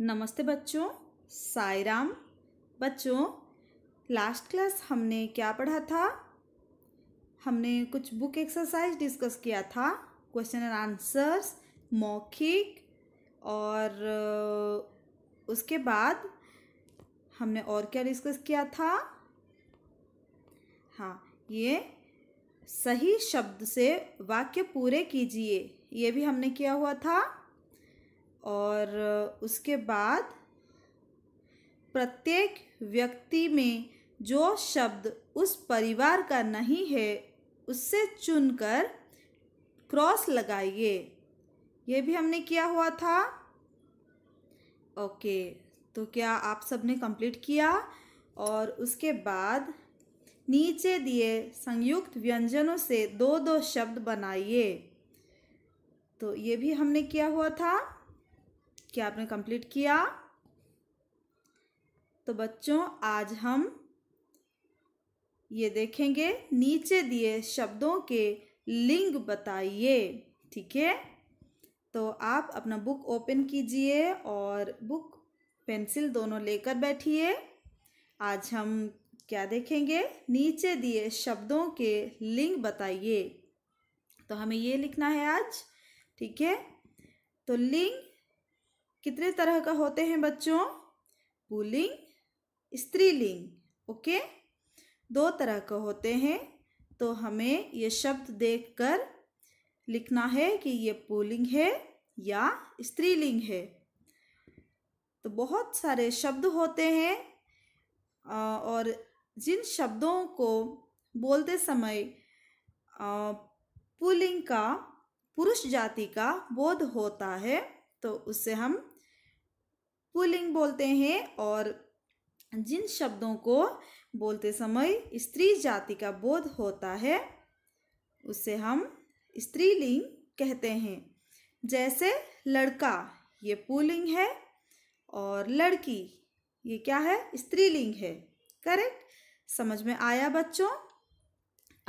नमस्ते बच्चों सायराम बच्चों लास्ट क्लास हमने क्या पढ़ा था हमने कुछ बुक एक्सरसाइज डिस्कस किया था क्वेश्चन एंड आंसर्स मौखिक और उसके बाद हमने और क्या डिस्कस किया था हाँ ये सही शब्द से वाक्य पूरे कीजिए ये भी हमने किया हुआ था और उसके बाद प्रत्येक व्यक्ति में जो शब्द उस परिवार का नहीं है उससे चुनकर क्रॉस लगाइए ये भी हमने किया हुआ था ओके तो क्या आप सबने कंप्लीट किया और उसके बाद नीचे दिए संयुक्त व्यंजनों से दो दो शब्द बनाइए तो ये भी हमने किया हुआ था क्या आपने कंप्लीट किया तो बच्चों आज हम ये देखेंगे नीचे दिए शब्दों के लिंग बताइए ठीक है तो आप अपना बुक ओपन कीजिए और बुक पेंसिल दोनों लेकर बैठिए आज हम क्या देखेंगे नीचे दिए शब्दों के लिंग बताइए तो हमें ये लिखना है आज ठीक है तो लिंग कितने तरह का होते हैं बच्चों पुलिंग स्त्रीलिंग ओके दो तरह का होते हैं तो हमें ये शब्द देखकर लिखना है कि ये पुलिंग है या स्त्रीलिंग है तो बहुत सारे शब्द होते हैं और जिन शब्दों को बोलते समय पुलिंग का पुरुष जाति का बोध होता है तो उसे हम पुलिंग बोलते हैं और जिन शब्दों को बोलते समय स्त्री जाति का बोध होता है उसे हम स्त्रीलिंग कहते हैं जैसे लड़का ये पुलिंग है और लड़की ये क्या है स्त्रीलिंग है करेक्ट समझ में आया बच्चों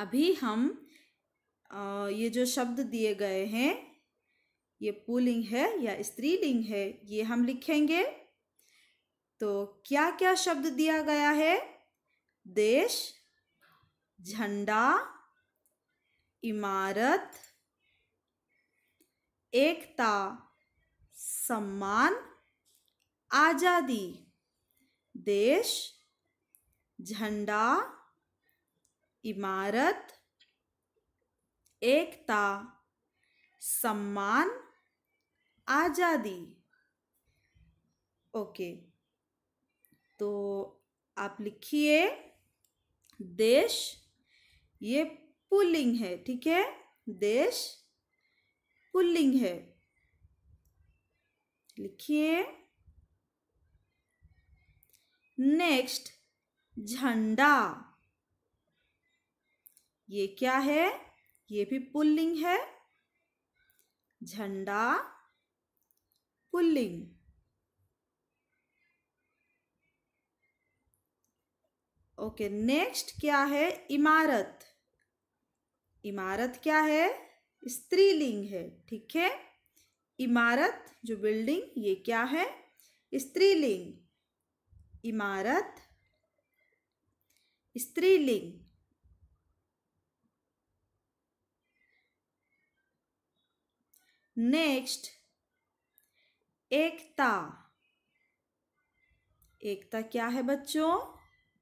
अभी हम ये जो शब्द दिए गए हैं ये पुलिंग है या स्त्रीलिंग है ये हम लिखेंगे तो क्या क्या शब्द दिया गया है देश झंडा इमारत एकता सम्मान आज़ादी देश झंडा इमारत एकता सम्मान आज़ादी ओके तो आप लिखिए देश ये पुलिंग है ठीक है देश पुल्लिंग है लिखिए नेक्स्ट झंडा ये क्या है ये भी पुल्लिंग है झंडा pulling ओके okay, नेक्स्ट क्या है इमारत इमारत क्या है स्त्रीलिंग है ठीक है इमारत जो बिल्डिंग ये क्या है स्त्रीलिंग इमारत स्त्रीलिंग नेक्स्ट एकता एकता क्या है बच्चों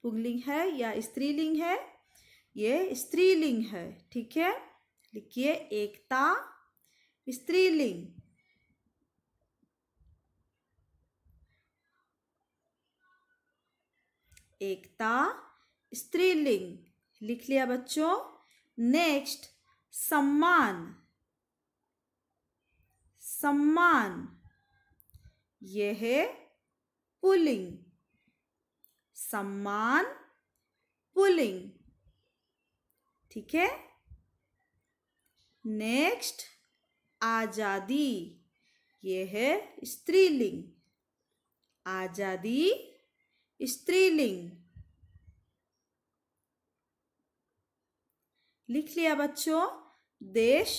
पुगलिंग है या स्त्रीलिंग है ये स्त्रीलिंग है ठीक है लिखिए एकता स्त्रीलिंग एकता स्त्रीलिंग लिख लिया बच्चों नेक्स्ट सम्मान सम्मान यह पुलिंग सम्मान पुलिंग ठीक है नेक्स्ट आज़ादी यह है स्त्रीलिंग आज़ादी स्त्रीलिंग लिख लिया बच्चों देश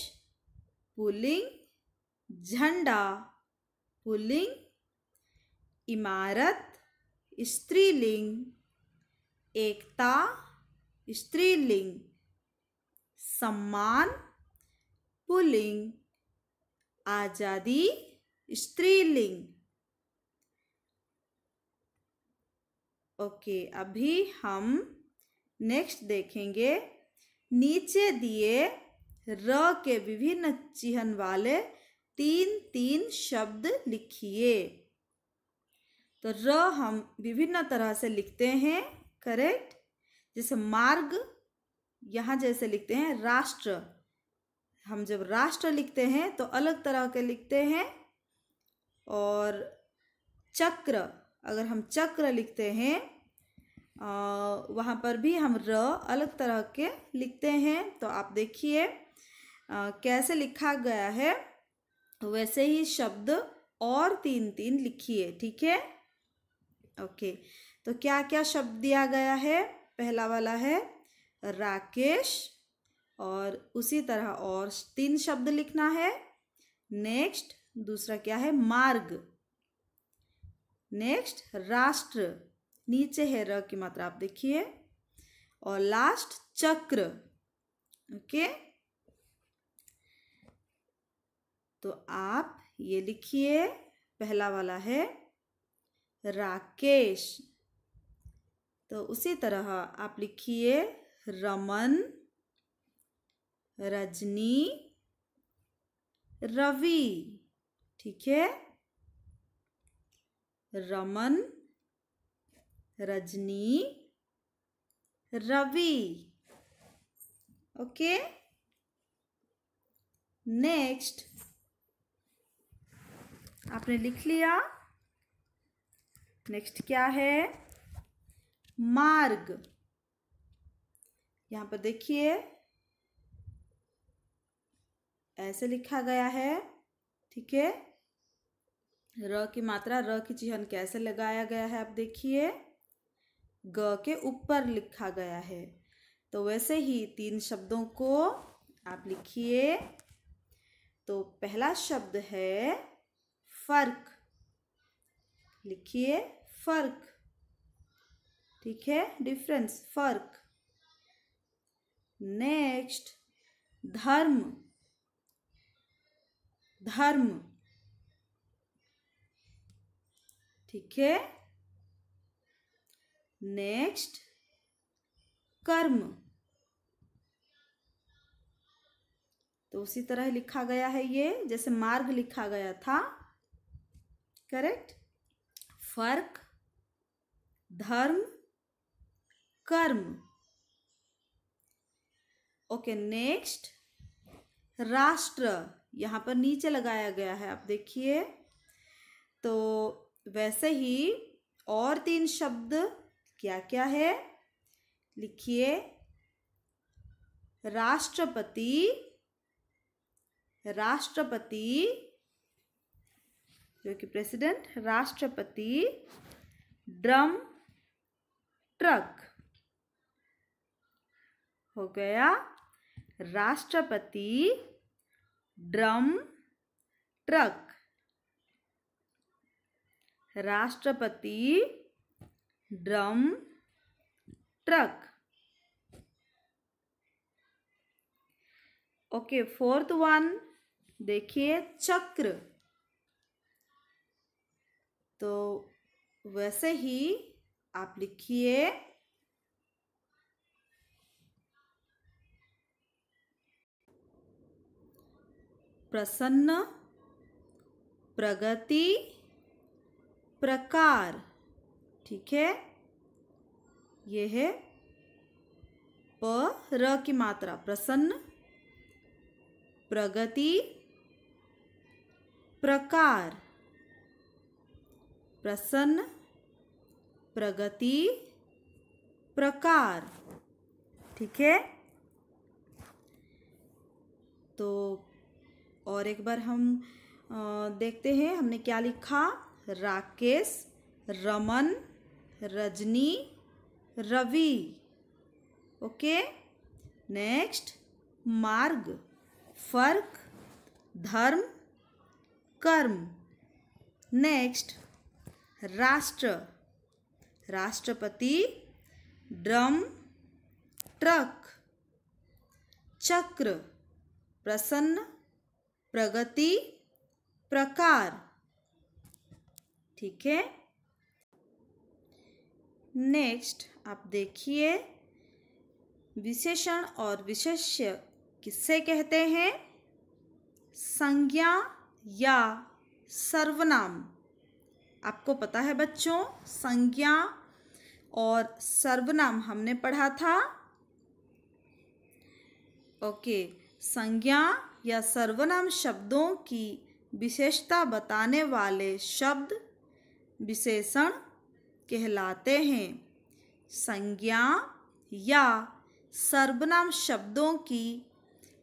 पुलिंग झंडा पुलिंग इमारत स्त्रीलिंग एकता स्त्रीलिंग सम्मान पुलिंग आज़ादी स्त्रीलिंग ओके अभी हम नेक्स्ट देखेंगे नीचे दिए र के विभिन्न चिन्ह वाले तीन तीन शब्द लिखिए तो र हम विभिन्न तरह से लिखते हैं करेक्ट जैसे मार्ग यहाँ जैसे लिखते हैं राष्ट्र हम जब राष्ट्र लिखते हैं तो अलग तरह के लिखते हैं और चक्र अगर हम चक्र लिखते हैं वहाँ पर भी हम र अलग तरह के लिखते हैं तो आप देखिए कैसे लिखा गया है वैसे ही शब्द और तीन तीन लिखिए ठीक है ओके तो क्या क्या शब्द दिया गया है पहला वाला है राकेश और उसी तरह और तीन शब्द लिखना है नेक्स्ट दूसरा क्या है मार्ग नेक्स्ट राष्ट्र नीचे है र की मात्रा आप देखिए और लास्ट चक्र ओके तो आप ये लिखिए पहला वाला है राकेश तो उसी तरह आप लिखिए रमन रजनी रवि ठीक है रमन रजनी रवि ओके नेक्स्ट आपने लिख लिया नेक्स्ट क्या है मार्ग यहाँ पर देखिए ऐसे लिखा गया है ठीक है र की मात्रा र की चिहन कैसे लगाया गया है आप देखिए ग के ऊपर लिखा गया है तो वैसे ही तीन शब्दों को आप लिखिए तो पहला शब्द है फर्क लिखिए फर्क ठीक है डिफरेंस फर्क नेक्स्ट धर्म धर्म ठीक है नेक्स्ट कर्म तो उसी तरह लिखा गया है ये जैसे मार्ग लिखा गया था करेक्ट फर्क धर्म कर्म ओके नेक्स्ट राष्ट्र यहां पर नीचे लगाया गया है आप देखिए तो वैसे ही और तीन शब्द क्या क्या है लिखिए राष्ट्रपति राष्ट्रपति जो कि प्रेसिडेंट राष्ट्रपति ड्रम ट्रक हो गया राष्ट्रपति ड्रम ट्रक राष्ट्रपति drum truck okay fourth one देखिए चक्र तो वैसे ही आप लिखिए प्रसन्न प्रगति प्रकार ठीक है ये है प र की मात्रा प्रसन्न प्रगति प्रकार प्रसन्न प्रगति प्रकार ठीक है तो और एक बार हम देखते हैं हमने क्या लिखा राकेश रमन रजनी रवि ओके नेक्स्ट मार्ग फर्क धर्म कर्म नेक्स्ट राष्ट्र राष्ट्रपति ड्रम ट्रक चक्र प्रसन्न प्रगति प्रकार ठीक है नेक्स्ट आप देखिए विशेषण और विशेष्य किससे कहते हैं संज्ञा या सर्वनाम आपको पता है बच्चों संज्ञा और सर्वनाम हमने पढ़ा था ओके संज्ञा या सर्वनाम शब्दों की विशेषता बताने वाले शब्द विशेषण कहलाते हैं संज्ञा या सर्वनाम शब्दों की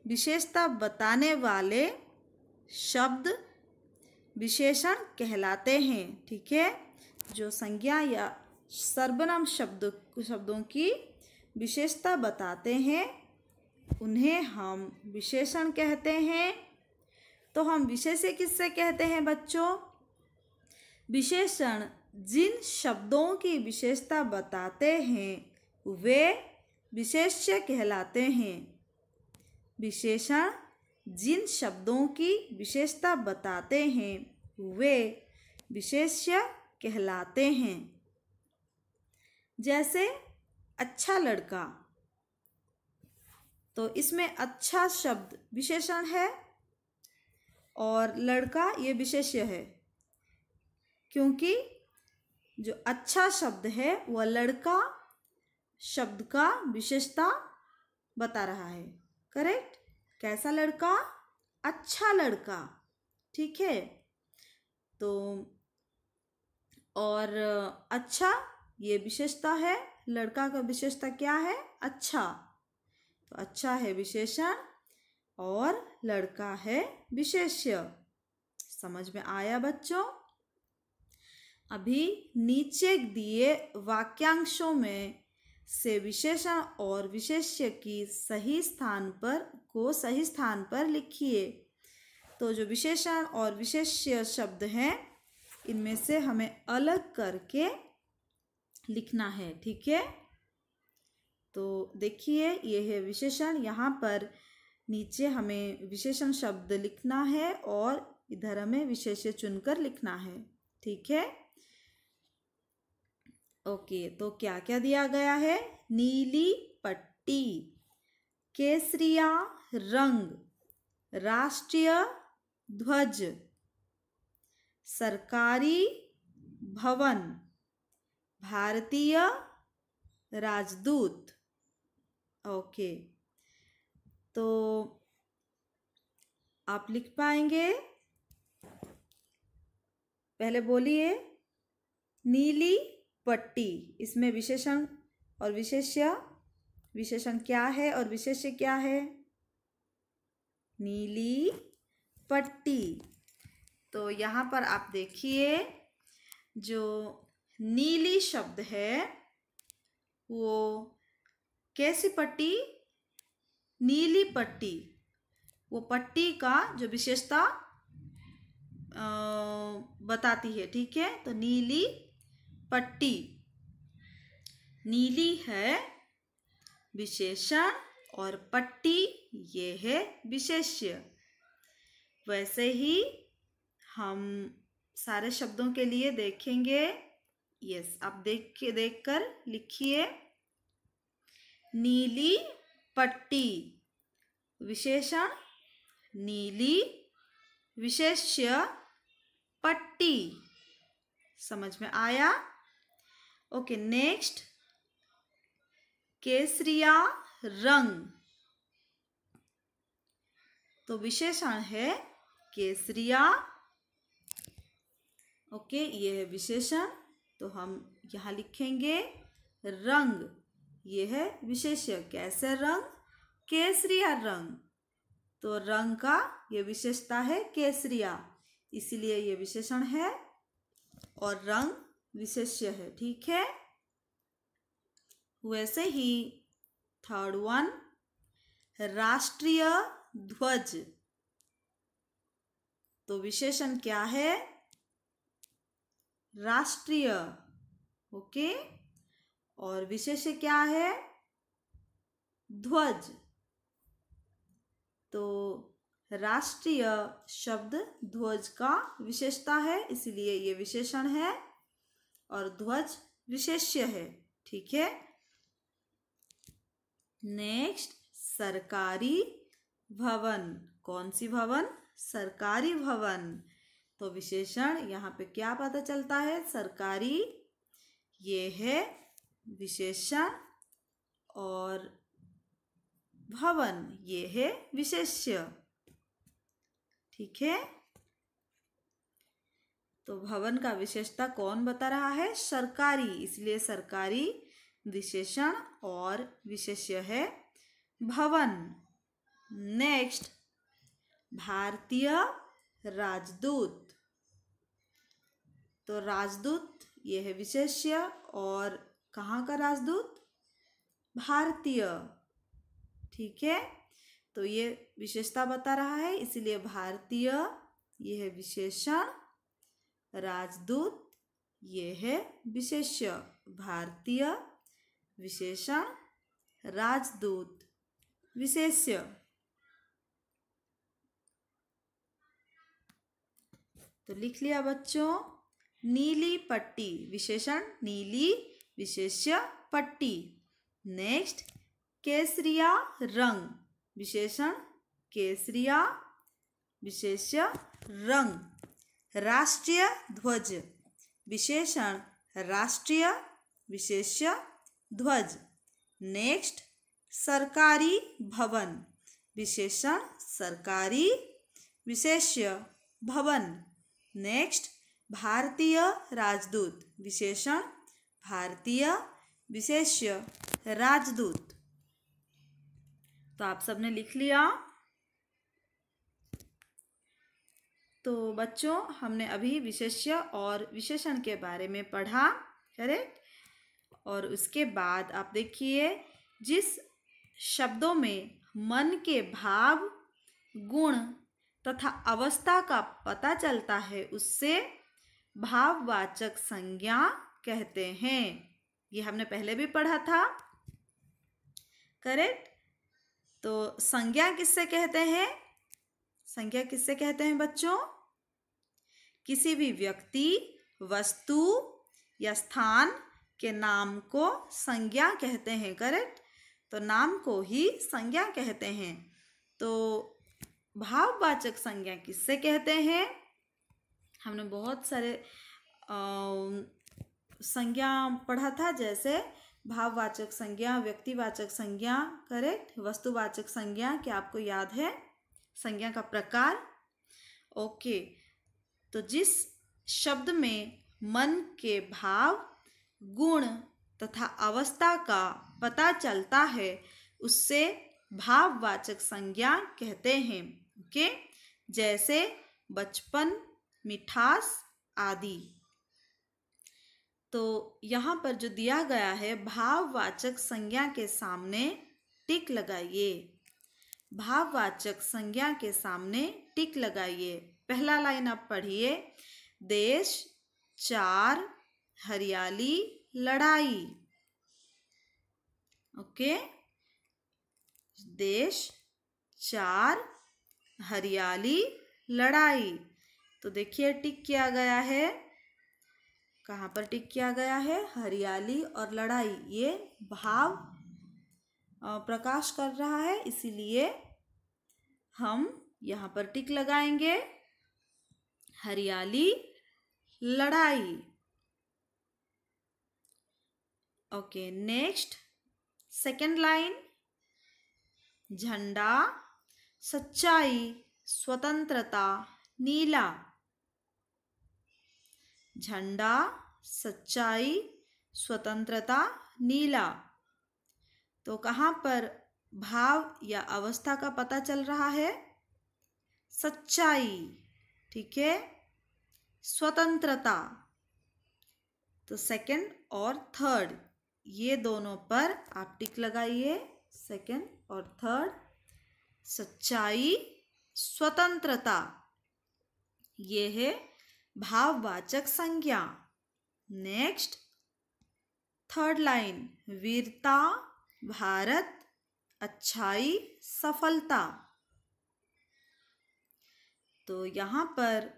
विशेषता बताने वाले शब्द विशेषण कहलाते हैं ठीक है जो संज्ञा या सर्वनाम शब्द शब्दों की विशेषता बताते हैं उन्हें हम विशेषण कहते हैं तो हम विशेष्य किससे कहते हैं बच्चों विशेषण जिन शब्दों की विशेषता बताते हैं वे विशेष्य कहलाते हैं विशेषण जिन शब्दों की विशेषता बताते हैं वे विशेष्य कहलाते हैं जैसे अच्छा लड़का तो इसमें अच्छा शब्द विशेषण है और लड़का ये विशेष्य है क्योंकि जो अच्छा शब्द है वह लड़का शब्द का विशेषता बता रहा है करेक्ट कैसा लड़का अच्छा लड़का ठीक है तो और अच्छा ये विशेषता है लड़का का विशेषता क्या है अच्छा तो अच्छा है विशेषण और लड़का है विशेष्य समझ में आया बच्चों अभी नीचे दिए वाक्यांशों में से विशेषण और विशेष्य की सही स्थान पर को सही स्थान पर लिखिए तो जो विशेषण और विशेष्य शब्द हैं इनमें से हमें अलग करके लिखना है ठीक है तो देखिए ये है विशेषण यहाँ पर नीचे हमें विशेषण शब्द लिखना है और इधर हमें विशेष्य चुनकर लिखना है ठीक है ओके तो क्या क्या दिया गया है नीली पट्टी केसरिया रंग राष्ट्रीय ध्वज सरकारी भवन भारतीय राजदूत ओके तो आप लिख पाएंगे पहले बोलिए नीली पट्टी इसमें विशेषण और विशेष्य विशेषण क्या है और विशेष्य क्या है नीली पट्टी तो यहाँ पर आप देखिए जो नीली शब्द है वो कैसी पट्टी नीली पट्टी वो पट्टी का जो विशेषता बताती है ठीक है तो नीली पट्टी नीली है विशेषण और पट्टी ये है विशेष्य वैसे ही हम सारे शब्दों के लिए देखेंगे यस आप देख के देख कर लिखिए नीली पट्टी विशेषण नीली विशेष्य पट्टी समझ में आया ओके नेक्स्ट केसरिया रंग तो विशेषण है केसरिया ओके ये है विशेषण तो हम यहाँ लिखेंगे रंग ये है विशेष्य कैसे रंग केसरिया रंग तो रंग का ये विशेषता है केसरिया इसलिए ये विशेषण है और रंग विशेष्य है ठीक है वैसे ही थर्ड वन राष्ट्रीय ध्वज तो विशेषण क्या है राष्ट्रीय ओके और विशेष क्या है ध्वज तो राष्ट्रीय शब्द ध्वज का विशेषता है इसलिए ये विशेषण है और ध्वज विशेष्य है ठीक है नेक्स्ट सरकारी भवन कौन सी भवन सरकारी भवन तो विशेषण यहाँ पे क्या पता चलता है सरकारी ये है विशेषण और भवन ये है विशेष्य ठीक है तो भवन का विशेषता कौन बता रहा है सरकारी इसलिए सरकारी विशेषण और विशेष्य है भवन नेक्स्ट भारतीय राजदूत तो राजदूत यह है विशेष्य और कहाँ का राजदूत भारतीय ठीक है तो ये विशेषता बता रहा है इसलिए भारतीय यह है विशेषण राजदूत यह है विशेष्य भारतीय विशेषण राजदूत विशेष्य तो लिख लिया बच्चों नीली पट्टी विशेषण नीली विशेष्य पट्टी नेक्स्ट केसरिया रंग विशेषण केसरिया विशेष्य रंग राष्ट्रीय ध्वज विशेषण राष्ट्रीय विशेष्य ध्वज नेक्स्ट सरकारी भवन विशेषण सरकारी विशेष्य भवन नेक्स्ट भारतीय राजदूत विशेषण भारतीय विशेष्य राजदूत तो आप सबने लिख लिया तो बच्चों हमने अभी विशेष्य और विशेषण के बारे में पढ़ा करेक्ट और उसके बाद आप देखिए जिस शब्दों में मन के भाव गुण तथा अवस्था का पता चलता है उससे भाववाचक संज्ञा कहते हैं ये हमने पहले भी पढ़ा था करेक्ट तो संज्ञा किससे कहते हैं संज्ञा किससे कहते हैं बच्चों किसी भी व्यक्ति वस्तु या स्थान के नाम को संज्ञा कहते हैं करेक्ट तो नाम को ही संज्ञा कहते हैं तो भाववाचक संज्ञा किससे कहते हैं हमने बहुत सारे संज्ञा पढ़ा था जैसे भाववाचक संज्ञा व्यक्तिवाचक संज्ञा करेक्ट वस्तुवाचक संज्ञा क्या आपको याद है संज्ञा का प्रकार ओके तो जिस शब्द में मन के भाव गुण तथा अवस्था का पता चलता है उससे भाववाचक संज्ञा कहते हैं ओके जैसे बचपन मिठास आदि तो यहाँ पर जो दिया गया है भाववाचक संज्ञा के सामने टिक लगाइए भाववाचक संज्ञा के सामने टिक लगाइए पहला लाइन आप पढ़िए देश चार हरियाली लड़ाई ओके देश चार हरियाली लड़ाई तो देखिए टिक किया गया है कहाँ पर टिक किया गया है हरियाली और लड़ाई ये भाव प्रकाश कर रहा है इसीलिए हम यहाँ पर टिक लगाएंगे हरियाली लड़ाई ओके नेक्स्ट सेकंड लाइन झंडा सच्चाई स्वतंत्रता नीला झंडा सच्चाई स्वतंत्रता नीला तो कहाँ पर भाव या अवस्था का पता चल रहा है सच्चाई ठीक है स्वतंत्रता तो सेकंड और थर्ड ये दोनों पर आप टिक लगाइए सेकंड और थर्ड सच्चाई स्वतंत्रता ये है भाववाचक संज्ञा नेक्स्ट थर्ड लाइन वीरता भारत अच्छाई सफलता तो यहाँ पर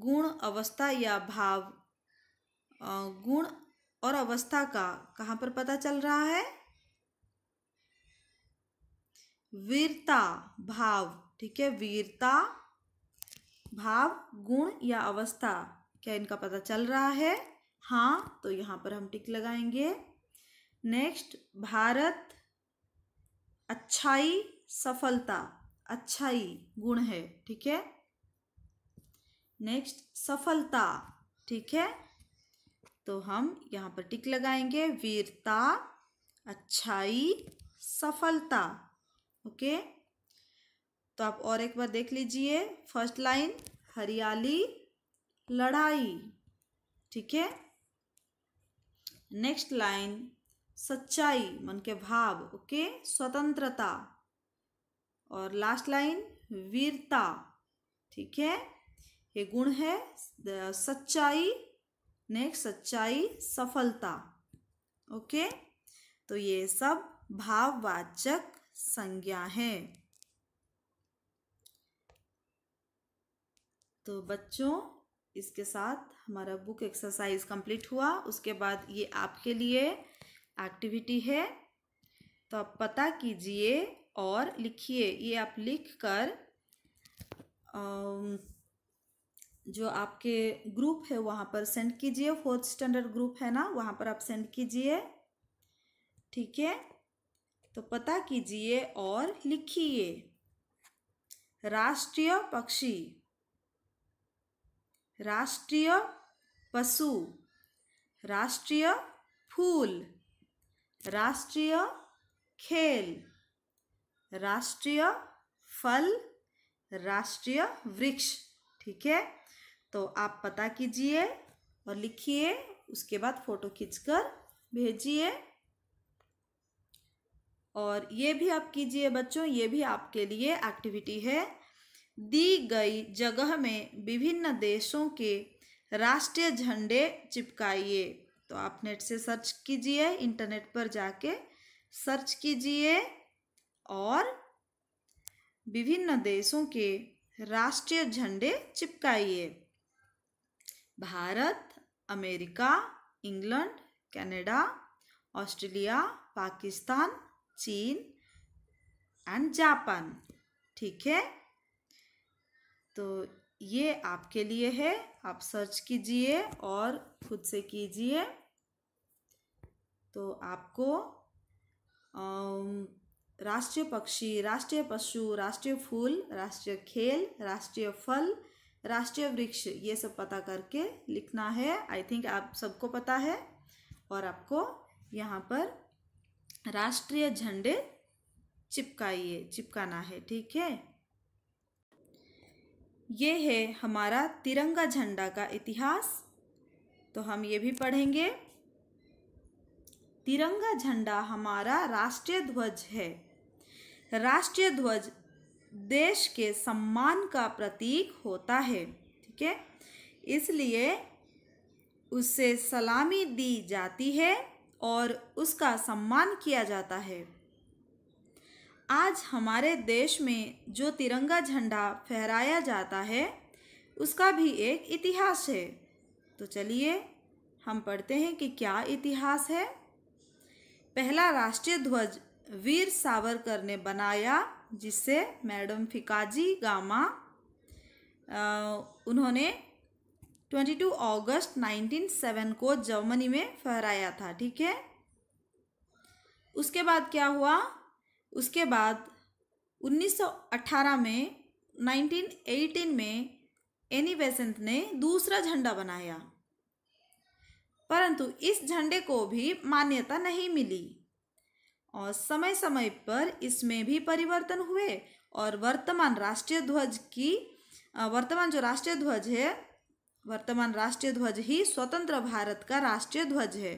गुण अवस्था या भाव गुण और अवस्था का कहाँ पर पता चल रहा है वीरता भाव ठीक है वीरता भाव गुण या अवस्था क्या इनका पता चल रहा है हाँ तो यहाँ पर हम टिक लगाएंगे नेक्स्ट भारत अच्छाई सफलता अच्छाई गुण है ठीक है नेक्स्ट सफलता ठीक है तो हम यहाँ पर टिक लगाएंगे वीरता अच्छाई सफलता ओके तो आप और एक बार देख लीजिए फर्स्ट लाइन हरियाली लड़ाई ठीक है नेक्स्ट लाइन सच्चाई मन के भाव ओके स्वतंत्रता और लास्ट लाइन वीरता ठीक है ये गुण है सच्चाई नेक्स्ट सच्चाई सफलता ओके तो ये सब भाववाचक संज्ञा है तो बच्चों इसके साथ हमारा बुक एक्सरसाइज कंप्लीट हुआ उसके बाद ये आपके लिए एक्टिविटी है तो आप पता कीजिए और लिखिए ये आप लिख कर आ, जो आपके ग्रुप है वहाँ पर सेंड कीजिए फोर्थ स्टैंडर्ड ग्रुप है ना वहाँ पर आप सेंड कीजिए ठीक है तो पता कीजिए और लिखिए राष्ट्रीय पक्षी राष्ट्रीय पशु राष्ट्रीय फूल राष्ट्रीय खेल राष्ट्रीय फल राष्ट्रीय वृक्ष ठीक है तो आप पता कीजिए और लिखिए उसके बाद फ़ोटो खींचकर भेजिए और ये भी आप कीजिए बच्चों ये भी आपके लिए एक्टिविटी है दी गई जगह में विभिन्न देशों के राष्ट्रीय झंडे चिपकाइए तो आप नेट से सर्च कीजिए इंटरनेट पर जाके सर्च कीजिए और विभिन्न देशों के राष्ट्रीय झंडे चिपकाइए Bharat America England Canada Australia Pakistan चीन एंड जापान ठीक है तो ये आपके लिए है आप सर्च कीजिए और खुद से कीजिए तो आपको राष्ट्रीय पक्षी राष्ट्रीय पशु राष्ट्रीय फूल राष्ट्रीय खेल राष्ट्रीय फल राष्ट्रीय वृक्ष ये सब पता करके लिखना है आई थिंक आप सबको पता है और आपको यहाँ पर राष्ट्रीय झंडे चिपकाइए चिपकाना है ठीक है ये है हमारा तिरंगा झंडा का इतिहास तो हम ये भी पढ़ेंगे तिरंगा झंडा हमारा राष्ट्रीय ध्वज है राष्ट्रीय ध्वज देश के सम्मान का प्रतीक होता है ठीक है इसलिए उससे सलामी दी जाती है और उसका सम्मान किया जाता है आज हमारे देश में जो तिरंगा झंडा फहराया जाता है उसका भी एक इतिहास है तो चलिए हम पढ़ते हैं कि क्या इतिहास है पहला राष्ट्रीय ध्वज वीर सावरकर ने बनाया जिससे मैडम फिकाजी गामा उन्होंने 22 अगस्त 197 को जर्मनी में फहराया था ठीक है उसके बाद क्या हुआ उसके बाद 1918 में 1918 में एनी बेसेंट ने दूसरा झंडा बनाया परंतु इस झंडे को भी मान्यता नहीं मिली और समय समय पर इसमें भी परिवर्तन हुए और वर्तमान राष्ट्रीय ध्वज की वर्तमान जो राष्ट्रीय ध्वज है वर्तमान राष्ट्रीय ध्वज ही स्वतंत्र भारत का राष्ट्रीय ध्वज है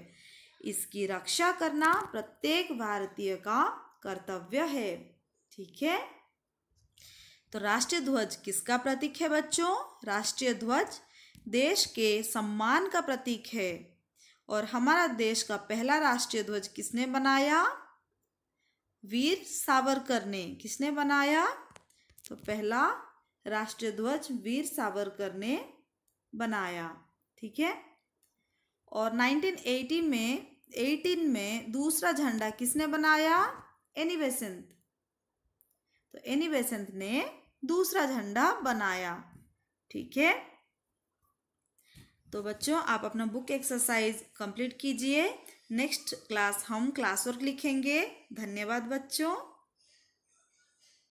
इसकी रक्षा करना प्रत्येक भारतीय का कर्तव्य है ठीक है तो राष्ट्रीय ध्वज किसका प्रतीक है बच्चों राष्ट्रीय ध्वज देश के सम्मान का प्रतीक है और हमारा देश का पहला राष्ट्रीय ध्वज किसने बनाया वीर सावरकर ने किसने बनाया तो पहला राष्ट्रीय ध्वज वीर सावरकर ने बनाया ठीक है और 1918 में 18 में दूसरा झंडा किसने बनाया एनी बेसेंट तो एनी बेसेंट ने दूसरा झंडा बनाया ठीक है तो बच्चों आप अपना बुक एक्सरसाइज कंप्लीट कीजिए नेक्स्ट क्लास हम क्लासवर्क लिखेंगे धन्यवाद बच्चों